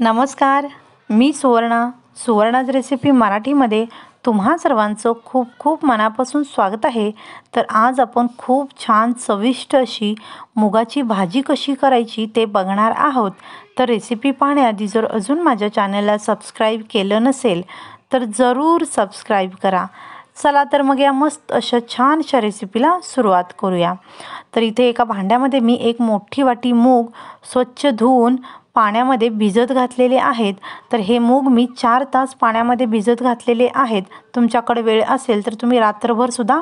नमस्कार मी सुवर्णा सुवर्णाज रेसिपी मराठीमध्ये तुम्हा सर्वांचं खूप खूप मनापासून स्वागत आहे तर आज आपण खूप छान चविष्ट अशी मुगाची भाजी कशी करायची ते बघणार आहोत तर रेसिपी पाहण्याआधी जर अजून माझ्या चॅनलला सबस्क्राईब केलं नसेल तर जरूर सबस्क्राईब करा चला तर मग या मस्त अशा छानशा रेसिपीला सुरुवात करूया तर इथे एका भांड्यामध्ये मी एक मोठी वाटी मूग स्वच्छ धुवून पाण्यामध्ये भिजत घातलेले आहेत तर हे मूग मी चार तास पाण्यामध्ये भिजत घातलेले आहेत तुमच्याकडे वेळ असेल तर तुम्ही रात्रभरसुद्धा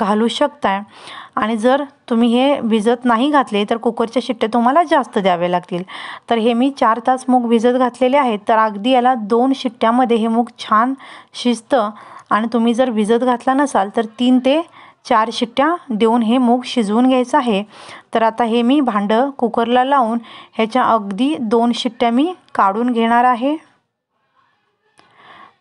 घालू शकताय आणि जर तुम्ही हे भिजत नाही घातले तर कुकरच्या शिट्ट्या तुम्हाला जास्त द्यावे लागतील तर हे मी चार तास मूग भिजत घातलेले आहेत तर अगदी याला दोन शिट्ट्यामध्ये हे मूग छान शिजतं आणि तुम्ही जर भिजत घातला नसाल तर तीन ते चार शिट्ट्या देऊन हे मूग शिजवून घ्यायचं आहे तर आता हे मी भांडं कुकरला लावून ह्याच्या अगदी दोन शिट्ट्या मी काढून घेणार आहे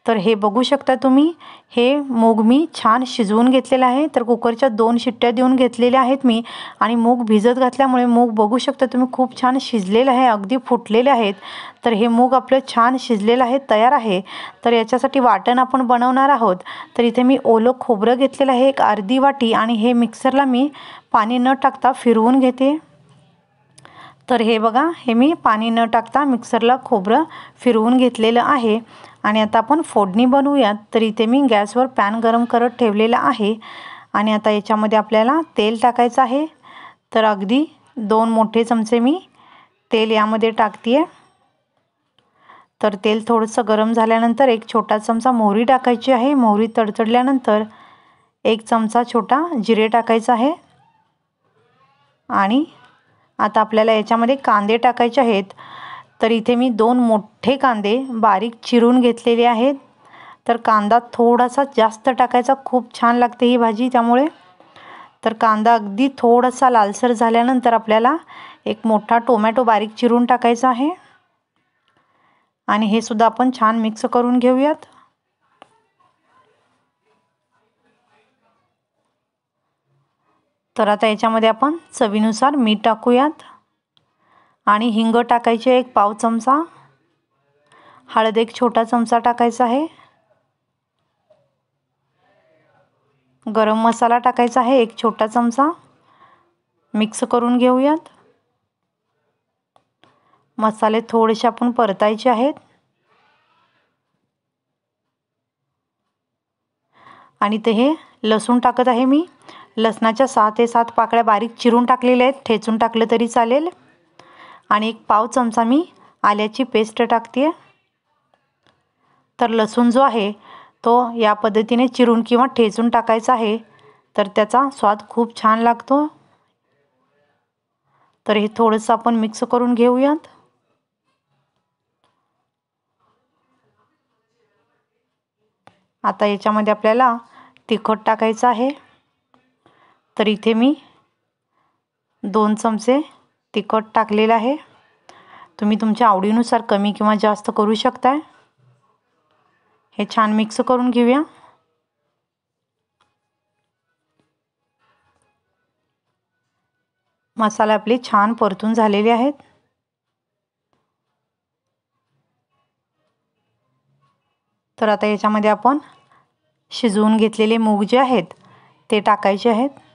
तर हे बघू शकता तुम्ही हे मूग मी छान शिजवून घेतलेलं आहे तर कुकरच्या दोन शिट्ट्या देऊन घेतलेल्या आहेत मी आणि मूग भिजत घातल्यामुळे मूग बघू शकता तुम्ही खूप छान शिजलेलं आहे अगदी फुटलेले आहेत तर हे मूग आपलं छान शिजलेलं आहे तयार आहे तर याच्यासाठी वाटण आपण बनवणार आहोत तर इथे मी ओलं खोबरं घेतलेलं आहे एक अर्धी वाटी आणि हे मिक्सरला मी पाणी न टाकता फिरवून घेते तर हे बघा हे मी पाणी न टाकता मिक्सरला खोबरं फिरवून घेतलेलं आहे आणि आता आपण फोडणी बनवूयात तर इथे मी गॅसवर पॅन गरम करत ठेवलेलं आहे आणि आता याच्यामध्ये आपल्याला तेल टाकायचं आहे तर अगदी दोन मोठे चमचे मी तेल यामध्ये टाकते आहे तर तेल थोडंसं गरम झाल्यानंतर एक छोटा चमचा मोहरी टाकायची आहे मोहरी तडतडल्यानंतर एक चमचा छोटा जिरे टाकायचा आहे आणि आता आपल्याला याच्यामध्ये कांदे टाकायचे आहेत तर इथे मी दोन मोठे कांदे बारीक चिरून घेतलेले आहेत तर कांदा थोडासा जास्त टाकायचा खूप छान लागते ही भाजी त्यामुळे तर कांदा अगदी थोडासा लालसर झाल्यानंतर आपल्याला एक मोठा टोमॅटो बारीक चिरून टाकायचा आहे आणि हे सुद्धा आपण छान मिक्स करून घेऊयात तर आता याच्यामध्ये आपण चवीनुसार मीठ टाकूयात आणि हिंग टाकायचे एक पाव चमचा हळद एक छोटा चमचा टाकायचा आहे गरम मसाला टाकायचा आहे एक छोटा चमचा मिक्स करून घेऊयात मसाले थोडेसे आपण परतायचे आहेत आणि ते हे लसूण टाकत आहे मी लसणाच्या सहा ते सात पाकळ्या बारीक चिरून टाकलेल्या आहेत ठेचून टाकलं तरी चालेल आणि एक पाव चमचा मी आल्याची पेस्ट टाकते तर लसूण जो आहे तो या पद्धतीने चिरून किंवा ठेचून टाकायचा आहे तर त्याचा स्वाद खूप छान लागतो तर हे थोडंसं आपण मिक्स करून घेऊयात आता याच्यामध्ये आपल्याला तिखट टाकायचं आहे तर इथे मी दोन चमचे तिखट टाकलेलं आहे तुम्ही तुमच्या आवडीनुसार कमी किंवा जास्त करू शकता हे छान मिक्स करून घेऊया मसाले आपले छान परतून झालेले आहेत तर आता याच्यामध्ये आपण शिजवून घेतलेले मूग जे आहेत ते टाकायचे आहेत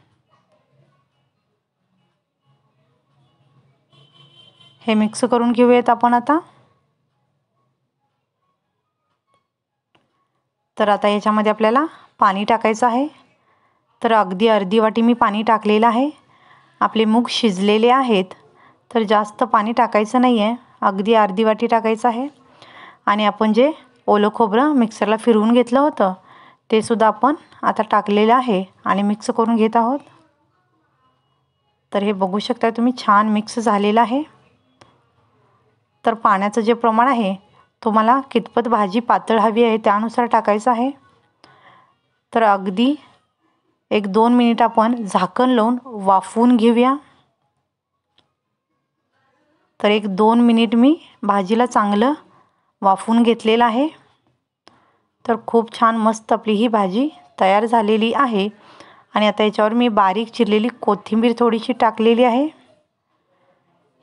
हे मिक्स करून घेऊयात आपण आता तर आता याच्यामध्ये आपल्याला पाणी टाकायचं आहे तर अगदी अर्धी वाटी मी पाणी टाकलेलं आहे आपले मूग शिजलेले आहेत तर जास्त पाणी टाकायचं नाही आहे अगदी अर्धी वाटी टाकायचं आहे आणि आपण जे ओलं खोबरं मिक्सरला फिरवून घेतलं होतं ते सुद्धा आपण आता टाकलेलं आहे आणि मिक्स करून घेत आहोत तर हे बघू शकता तुम्ही छान मिक्स झालेलं आहे तर पाण्याचं जे प्रमाण आहे तो मला कितपत भाजी पातळ हवी आहे त्यानुसार टाकायचं आहे तर अगदी एक दोन मिनिट आपण झाकण लावून वाफवून घेऊया तर एक दोन मिनिट मी भाजीला चांगलं वाफवून घेतलेलं आहे तर खूप छान मस्त आपली ही भाजी तयार झालेली आहे आणि आता याच्यावर मी बारीक चिरलेली कोथिंबीर थोडीशी टाकलेली आहे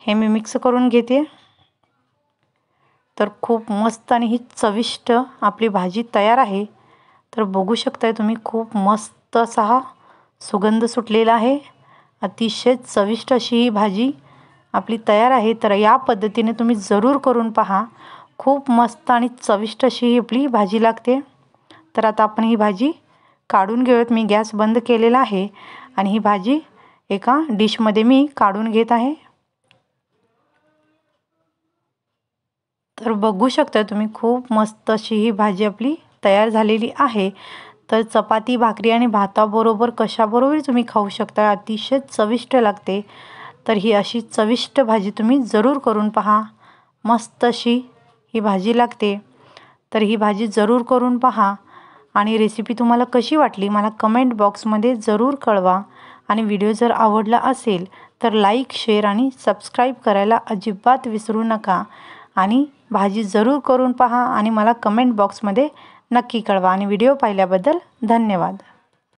हे मी मिक्स करून घेते तर खूप मस्त आणि ही चविष्ट आपली भाजी तयार आहे तर बघू शकताय तुम्ही खूप मस्त असा हा सुगंध सुटलेला आहे अतिशय चविष्ट अशी ही भाजी आपली तयार आहे तर या पद्धतीने तुम्ही जरूर करून पहा खूप मस्त आणि चविष्ट अशी ही आपली भाजी लागते तर आता आपण ही भाजी काढून घेऊयात मी गॅस बंद केलेला आहे आणि ही भाजी एका डिशमध्ये मी काढून घेत आहे तर बघू शकता तुम्ही खूप मस्त अशी ही भाजी आपली तयार झालेली आहे तर चपाती भाकरी आणि भाताबरोबर कशाबरोबर तुम्ही खाऊ शकता अतिशय चविष्ट लागते तर ही अशी चविष्ट भाजी तुम्ही जरूर करून पहा मस्त अशी ही भाजी लागते तर ही भाजी जरूर करून पहा आणि रेसिपी तुम्हाला कशी वाटली मला कमेंट बॉक्समध्ये जरूर कळवा आणि व्हिडिओ जर आवडला असेल तर लाईक शेअर आणि सबस्क्राईब करायला अजिबात विसरू नका आणि भाजी जरूर करून पहा आणि मला कमेंट बॉक्समध्ये नक्की कळवा आणि व्हिडिओ पाहिल्याबद्दल धन्यवाद